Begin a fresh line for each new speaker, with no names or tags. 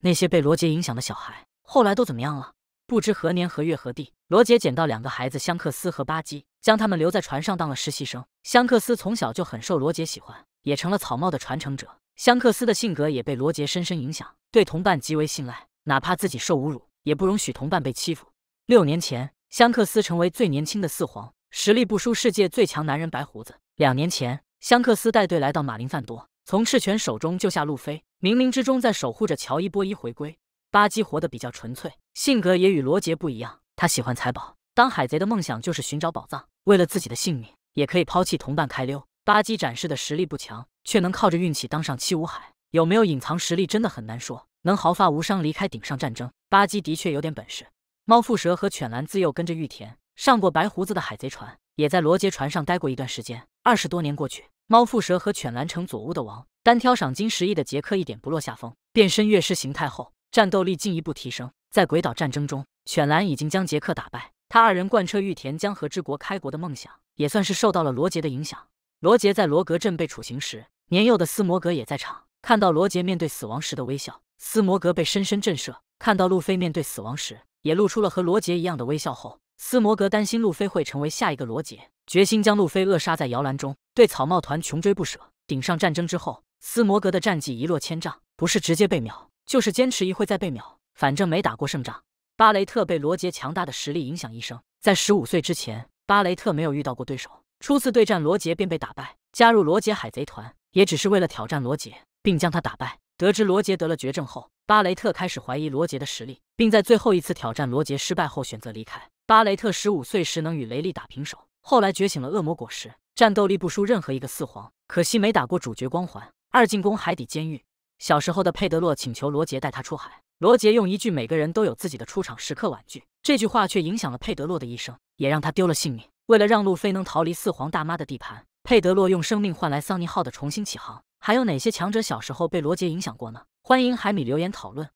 那些被罗杰影响的小孩后来都怎么样了？不知何年何月何地，罗杰捡到两个孩子香克斯和巴基，将他们留在船上当了实习生。香克斯从小就很受罗杰喜欢，也成了草帽的传承者。香克斯的性格也被罗杰深深影响，对同伴极为信赖，哪怕自己受侮辱，也不容许同伴被欺负。六年前，香克斯成为最年轻的四皇，实力不输世界最强男人白胡子。两年前，香克斯带队来到马林范多，从赤犬手中救下路飞。冥冥之中在守护着乔伊波伊回归。巴基活得比较纯粹，性格也与罗杰不一样。他喜欢财宝，当海贼的梦想就是寻找宝藏。为了自己的性命，也可以抛弃同伴开溜。巴基展示的实力不强，却能靠着运气当上七武海。有没有隐藏实力，真的很难说。能毫发无伤离开顶上战争，巴基的确有点本事。猫腹蛇和犬蓝自幼跟着玉田，上过白胡子的海贼船，也在罗杰船上待过一段时间。二十多年过去。猫腹蛇和犬蓝成左乌的王单挑赏金十亿的杰克一点不落下风。变身乐师形态后，战斗力进一步提升。在鬼岛战争中，犬蓝已经将杰克打败。他二人贯彻玉田江河之国开国的梦想，也算是受到了罗杰的影响。罗杰在罗格镇被处刑时，年幼的斯摩格也在场。看到罗杰面对死亡时的微笑，斯摩格被深深震慑。看到路飞面对死亡时，也露出了和罗杰一样的微笑后。斯摩格担心路飞会成为下一个罗杰，决心将路飞扼杀在摇篮中，对草帽团穷追不舍。顶上战争之后，斯摩格的战绩一落千丈，不是直接被秒，就是坚持一会再被秒，反正没打过胜仗。巴雷特被罗杰强大的实力影响一生，在十五岁之前，巴雷特没有遇到过对手，初次对战罗杰便被打败。加入罗杰海贼团也只是为了挑战罗杰，并将他打败。得知罗杰得了绝症后，巴雷特开始怀疑罗杰的实力，并在最后一次挑战罗杰失败后选择离开。巴雷特十五岁时能与雷利打平手，后来觉醒了恶魔果实，战斗力不输任何一个四皇，可惜没打过主角光环。二进攻海底监狱。小时候的佩德洛请求罗杰带他出海，罗杰用一句“每个人都有自己的出场时刻”婉拒，这句话却影响了佩德洛的一生，也让他丢了性命。为了让路飞能逃离四皇大妈的地盘，佩德洛用生命换来桑尼号的重新起航。还有哪些强者小时候被罗杰影响过呢？欢迎海米留言讨论。